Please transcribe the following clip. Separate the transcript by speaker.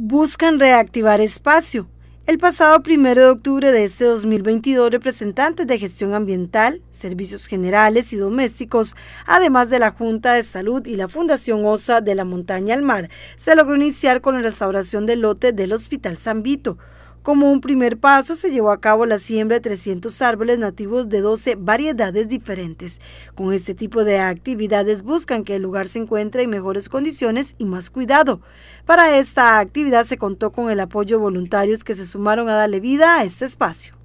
Speaker 1: buscan reactivar espacio. El pasado 1 de octubre de este 2022, representantes de gestión ambiental, servicios generales y domésticos, además de la Junta de Salud y la Fundación OSA de la Montaña al Mar, se logró iniciar con la restauración del lote del Hospital San Vito, como un primer paso, se llevó a cabo la siembra de 300 árboles nativos de 12 variedades diferentes. Con este tipo de actividades buscan que el lugar se encuentre en mejores condiciones y más cuidado. Para esta actividad se contó con el apoyo de voluntarios que se sumaron a darle vida a este espacio.